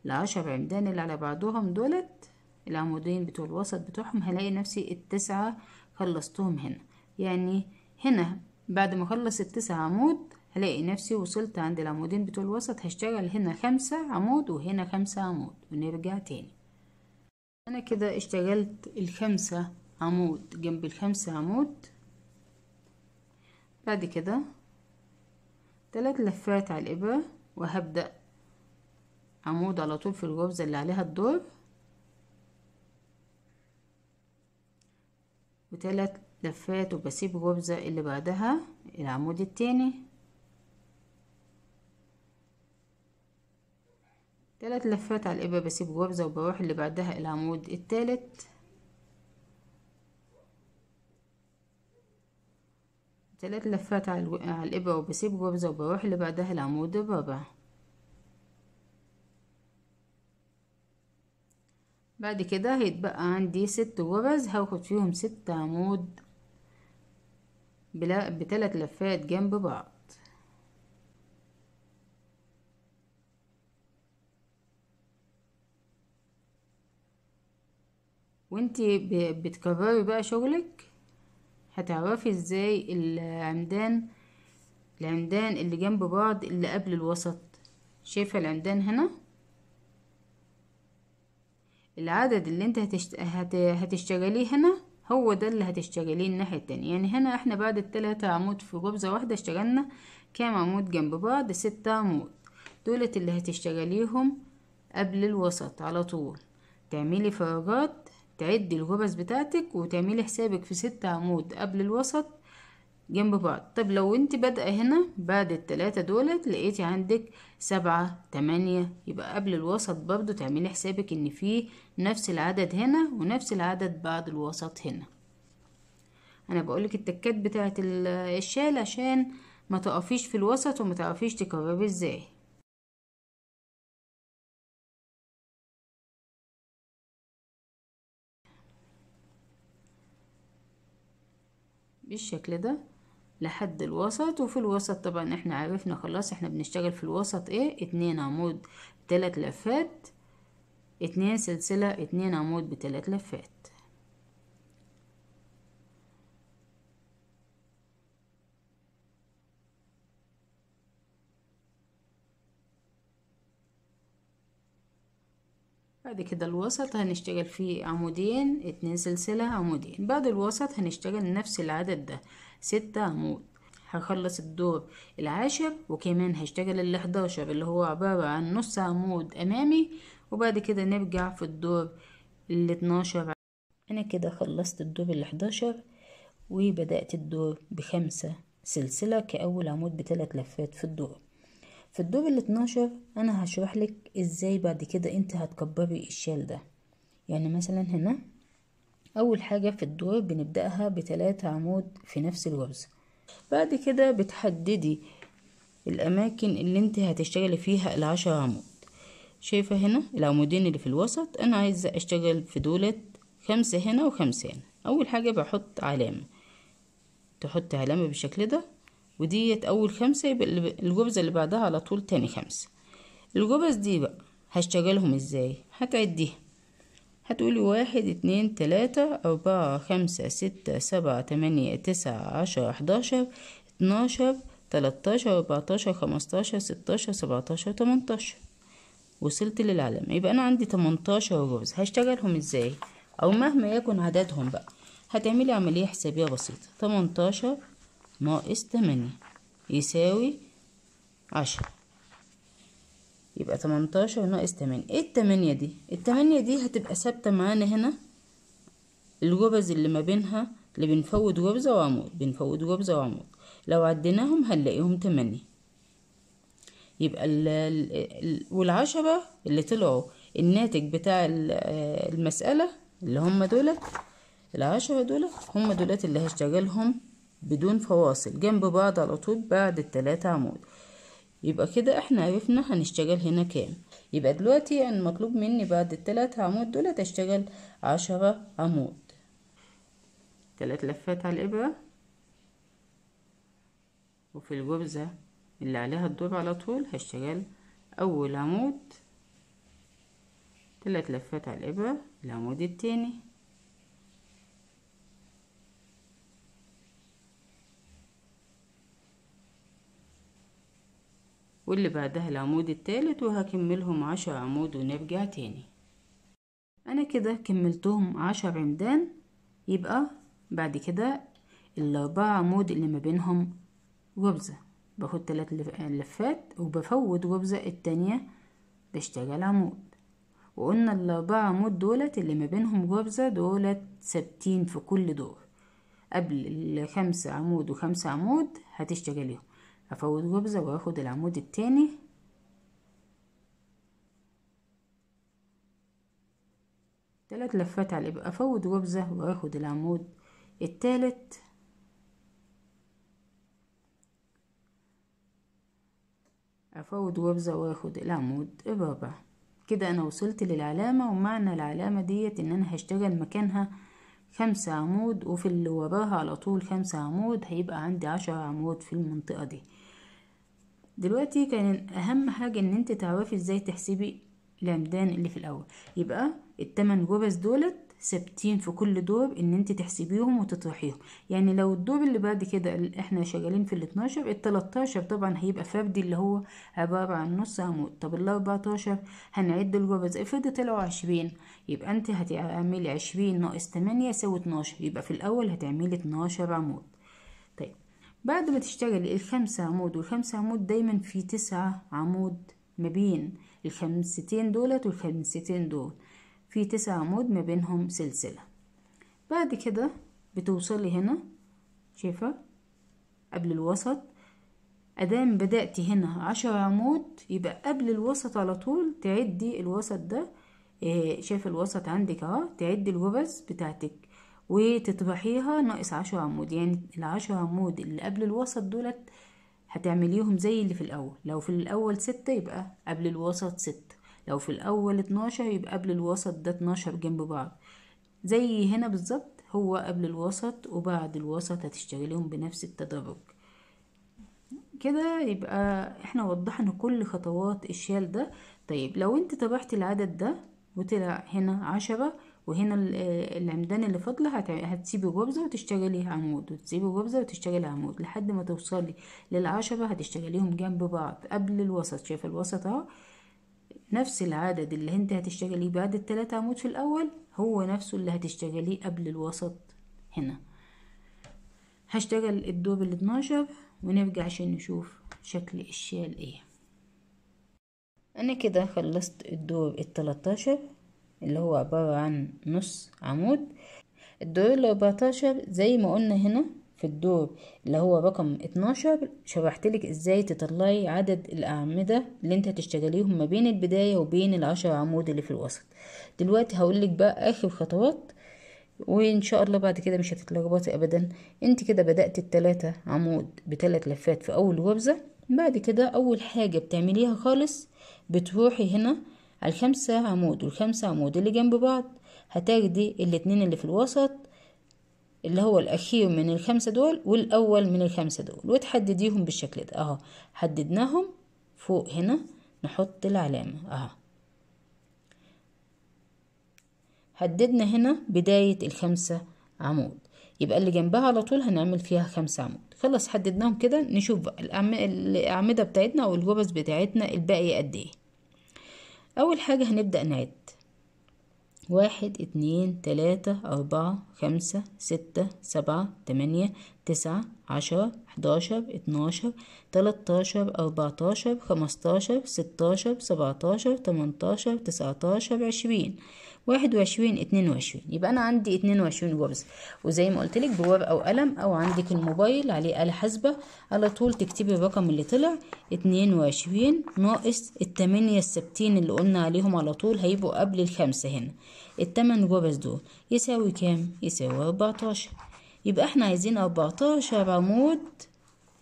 العشر عمدان اللي على بعضهم دولت العمودين بتوع الوسط بتوعهم هلاقي نفسي التسعة خلصتهم هنا يعني هنا بعد ما اخلص التسع عمود هلاقي نفسي وصلت عند العمودين بتوع الوسط هشتغل هنا خمسة عمود وهنا خمسة عمود ونرجع تاني انا كده اشتغلت الخمسة عمود جنب الخمسة عمود بعد كده تلات لفات على الإبرة وهبدأ عمود على طول في الغرزة اللي عليها الدور وتلات لفات وبسيب الوبزة اللي بعدها العمود التاني ثلاث لفات على الإبرة بسيب وبزة وبروح اللي بعدها العمود التالت ثلاث لفات على الإبرة وبسيب وبزة وبروح اللي بعدها العمود الرابع بعد كده هيتبقى عندي ست غرز هاخد فيهم ست عمود بلا بثلاث لفات جنب بعض وانت بتكرري بقى شغلك هتعرفي ازاي العمدان العمدان اللي جنب بعض اللي قبل الوسط شايفه العمدان هنا العدد اللي انت هتشتغليه هنا هو ده اللي هتشتغليه الناحية التانية يعني هنا احنا بعد التلاتة عمود في غبزة واحدة اشتغلنا كام عمود جنب بعض ستة عمود دولت اللي هتشتغليهم قبل الوسط على طول تعملي فراغات تعدي الغبز بتاعتك وتعملي حسابك في ستة عمود قبل الوسط جنب بعض طب لو انت بادئه هنا بعد التلاتة دولت لقيتي عندك سبعة تمانية يبقى قبل الوسط برضو تعملي حسابك ان في نفس العدد هنا ونفس العدد بعد الوسط هنا انا بقولك التكات بتاعت الشال عشان ما تقفيش في الوسط وما تعرفيش تكرري ازاي بالشكل ده لحد الوسط وفي الوسط طبعا احنا عرفنا خلاص احنا بنشتغل في الوسط ايه اتنين عمود تلات لفات اتنين سلسلة اتنين عمود بتلات لفات بعد كده الوسط هنشتغل فيه عمودين اتنين سلسلة عمودين بعد الوسط هنشتغل نفس العدد ده ستة هموت هخلص الدور العاشر وكمان هشتغل 11 اللي هو عبارة عن نص عمود أمامي وبعد كده نرجع في الدور الاتناشر أنا كده خلصت الدور 11 وبدأت الدور بخمسة سلسلة كأول عمود بثلاث لفات في الدور في الدور الاتناشر أنا هشرح لك إزاي بعد كده أنت هتكبري الشال ده يعني مثلا هنا أول حاجة في الدور بنبدأها بتلاتة عمود في نفس الغرزة بعد كده بتحددي الأماكن اللي انت هتشتغلي فيها العشر عمود شايفة هنا العمودين اللي في الوسط أنا عايزة أشتغل في دولت خمسة هنا وخمسة هنا أول حاجة بحط علامة تحط علامة بالشكل ده وديت أول خمسة يبقى الجبزة اللي بعدها على طول تاني خمسة الجبز دي بقى هشتغلهم ازاي هتعديها هتقولي واحد اتنين تلاتة أربعة خمسة ستة سبعة تمانية تسعة عشرة حداشر اتناشر تلاتاشر أربعتاشر خمستاشر ستاشر سبعتاشر تمنتاشر وصلت للعلامة يبقى أنا عندي تمنتاشر رز هشتغلهم ازاي أو مهما يكن عددهم بقى هتعملي عملية حسابية بسيطة تمنتاشر ناقص تمانية يساوي عشرة يبقى تمنتاشر ناقص 8 ايه التمانية دي التمانية دي هتبقى ثابتة معانا هنا الجبز اللي ما بينها اللي بنفوت جبزة وعمود بنفوت جبزة وعمود لو عديناهم هنلاقيهم 8 يبقى ال والعشبه اللي طلعوا الناتج بتاع المسألة اللي هم دولت العشرة دول هم دولت اللي هشتغلهم بدون فواصل جنب بعض على طول بعد التلاتة عمود يبقى كده احنا عرفنا هنشتغل هنا كام يبقى دلوقتي المطلوب يعني مني بعد التلات عمود دول اشتغل عشرة عمود تلات لفات على الابرة وفي الغرزة اللي عليها الدور على طول هشتغل اول عمود تلات لفات على الابرة العمود التاني واللي بعدها العمود التالت وهكملهم عشر عمود ونرجع تاني انا كده كملتهم عشر عمدان يبقى بعد كده الاربع عمود اللي ما بينهم غرزة باخد تلات لفات وبفوت غرزة التانية بشتغل عمود وقلنا الاربع عمود دولت اللي ما بينهم غرزة دولت ثابتين في كل دور قبل الخمسة عمود وخمسة عمود هتشتغليهم افوت جبزة واخد العمود التاني تلات لفات على الابره أفوت جبزة واخد العمود التالت أفوت جبزة واخد العمود الرابع كده أنا وصلت للعلامة ومعنى العلامة ديت إن أنا هشتغل مكانها خمسة عمود وفي اللي وراها على طول خمسة عمود هيبقى عندي عشرة عمود في المنطقة دي دلوقتي كان اهم حاجة ان انت تعرفي ازاي تحسبي العمدان اللي في الاول يبقى التمن جرس دولت ثابتين في كل دور ان انت تحسبيهم وتطرحيهم يعني لو الدور اللي بعد كده اللي احنا شغالين في ال التلاتاشر طبعا هيبقى فردي اللي هو عبارة عن نص عمود طب الاربعتاشر هنعد الجرز افرض طلعوا عشرين يبقى انت هتعملي عشرين ناقص تمانية يساوي اتناشر يبقى في الاول هتعملي اتناشر عمود بعد ما تشتغلي الخمسة عمود والخمسة عمود دايما في تسعة عمود ما بين الخمستين دولت والخمستين دول في تسعة عمود ما بينهم سلسلة بعد كده بتوصلي هنا شايفة قبل الوسط أدام بدأتي هنا عشر عمود يبقى قبل الوسط على طول تعدي الوسط ده إيه، شايف الوسط عندك اهو تعدي الغرز بتاعتك وتطبعيها ناقص عشر عمود يعني العشر عمود اللي قبل الوسط دولت هتعمليهم زي اللي في الاول لو في الاول ستة يبقى قبل الوسط ستة لو في الاول اتناشر يبقى قبل الوسط ده اتناشر جنب بعض زي هنا بالظبط هو قبل الوسط وبعد الوسط هتشتغليهم بنفس التدرج كده يبقى احنا وضحنا كل خطوات الشال ده طيب لو انت طبعتي العدد ده وطلع هنا عشرة وهنا العمدان اللي فاضله هتسيبي جبزه وتشتغليها عمود وتسيبي جبزه وتشتغلي عمود لحد ما توصلي للعشرة هتشتغليهم جنب بعض قبل الوسط شايفه الوسط اهو نفس العدد اللي انت هتشتغليه بعد التلاتة عمود في الاول هو نفسه اللي هتشتغليه قبل الوسط هنا هشتغل الدوبل 12 ونرجع عشان نشوف شكل الشال ايه انا كده خلصت الدور 13 اللي هو عبارة عن نص عمود الدور الأربعتاشر زي ما قلنا هنا في الدور اللي هو رقم اتناشر شرحتلك ازاي تطلعي عدد الأعمدة اللي انت هتشتغليهم ما بين البداية وبين العشر عمود اللي في الوسط دلوقتي هقولك بقى آخر خطوات وان شاء الله بعد كده مش هتتلخبطي ابدا انت كده بدأت التلاتة عمود بتلات لفات في اول غرزة بعد كده اول حاجة بتعمليها خالص بتروحي هنا الخمسة عمود والخمسة عمود اللي جنب بعض هتاخدي الاتنين اللي في الوسط اللي هو الأخير من الخمسة دول والأول من الخمسة دول وتحدديهم بالشكل ده أهو حددناهم فوق هنا نحط العلامة أهو حددنا هنا بداية الخمسة عمود يبقى اللي جنبها على طول هنعمل فيها خمسة عمود خلاص حددناهم كده نشوف بقى الأعمدة بتاعتنا أو الجبس بتاعتنا الباقي قد إيه أول حاجة هنبدأ نعد واحد اتنين تلاتة أربعة خمسة ستة سبعة تمانية تسعة عشرة حداشر اتناشر تلاتاشر أربعتاشر خمستاشر ستاشر سبعتاشر تمنتاشر تسعتاشر عشرين واحد وعشرين اتنين وعشرين يبقى أنا عندي اتنين وعشرين وبز وزي ما قلت لك بورقة أو قلم أو عندك الموبايل عليه آلة حاسبة على طول تكتبي الرقم اللي طلع اتنين وعشرين ناقص التمانية السبتين اللي قلنا عليهم على طول هيبقوا قبل الخمسة هنا التمن جرز دول يساوي كام؟ يساوي أربعتاشر يبقى احنا عايزين أربعتاشر عمود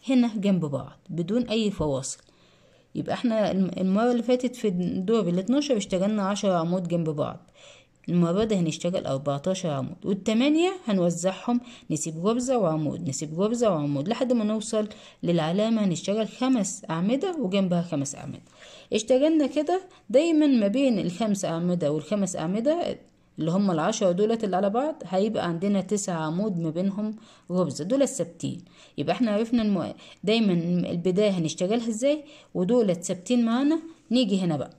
هنا جنب بعض بدون أي فواصل يبقى احنا المرة اللي فاتت في الدور ال 12 اشتغلنا عشر عمود جنب بعض المرة دي هنشتغل أربعتاشر عمود والتمانية هنوزعهم نسيب غرزة وعمود نسيب غرزة وعمود لحد ما نوصل للعلامة هنشتغل خمس أعمدة وجنبها خمس أعمدة اشتغلنا كده دايما ما بين الخمس أعمدة والخمس أعمدة اللي هم العشرة دولت اللي على بعض هيبقى عندنا تسعة عمود ما بينهم ربز دول الثابتين يبقى احنا عرفنا المو... دايما البداية هنشتغلها ازاي ودولت ثابتين معانا نيجي هنا بقى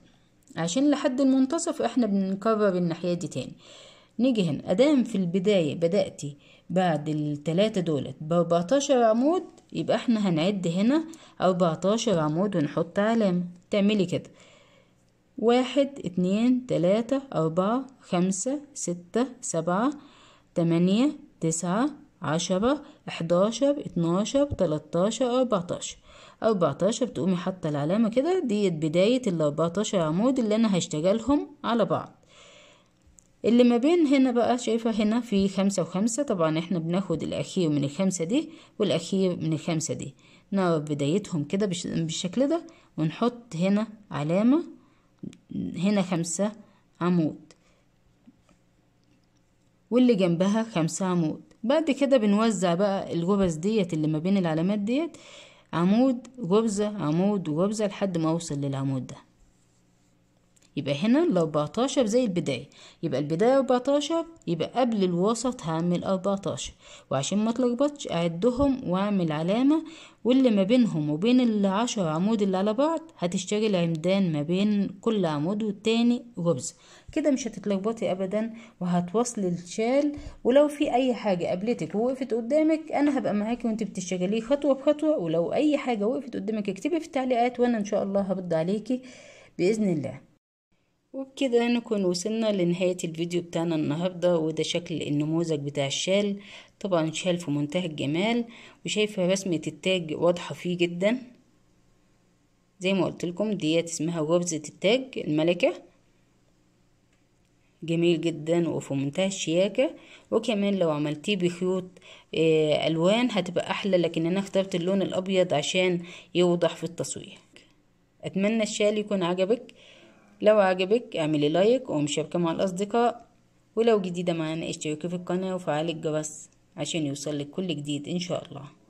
عشان لحد المنتصف احنا بنكرر الناحية دي تاني نيجي هنا ادام في البداية بدأتي بعد التلاتة دولت باربعتاشر عمود يبقى احنا هنعد هنا اربعتاشر عمود ونحط علامة تعملي كده واحد اتنين تلاتة أربعة خمسة ستة سبعة تمانية تسعة عشرة احداشر اتناشر تلاتاشر أربعتاشر أربعتاشر بتقومي حاطة العلامة كده ديت بداية الأربعتاشر عمود اللي أنا هشتغلهم على بعض اللي ما بين هنا بقى شايفة هنا في خمسة وخمسة طبعا احنا بناخد الأخير من الخمسة دي والأخير من الخمسة دي نعرف بدايتهم كده بالشكل ده ونحط هنا علامة هنا خمسة عمود واللي جنبها خمسة عمود بعد كده بنوزع بقى الجبس ديت اللي ما بين العلامات ديت عمود جبزة عمود وجبزة لحد ما اوصل للعمود ده يبقى هنا ال 14 زي البداية يبقى البداية 14 يبقى قبل الوسط هعمل 14 وعشان ما تلخبطش أعدهم وأعمل علامة واللي ما بينهم وبين العشر عمود اللي على بعض هتشتغل عمدان ما بين كل عمود والتاني غبز كده مش هتتلخبطي أبدا وهتوصلي الشال ولو في أي حاجة قابلتك ووقفت قدامك أنا هبقى معاكي وانت بتشتغليه خطوة بخطوة ولو أي حاجة وقفت قدامك اكتبي في التعليقات وأنا إن شاء الله هرد عليكي بإذن الله وبكده نكون وصلنا لنهاية الفيديو بتاعنا النهاردة وده شكل النموذج بتاع الشال طبعا شال في منتهى الجمال وشايفة رسمة التاج واضحة فيه جدا زي ما قلت لكم ديات اسمها غرزة التاج الملكة جميل جدا وفي منتهى الشياكة وكمان لو عملتيه بخيوط آه، ألوان هتبقى أحلى لكن أنا اخترت اللون الأبيض عشان يوضح في التصوير أتمنى الشال يكون عجبك لو عجبك اعملي لايك ومشاركة مع الأصدقاء ولو جديدة معانا اشتركي في القناة وفعلي الجرس عشان يوصلك كل جديد إن شاء الله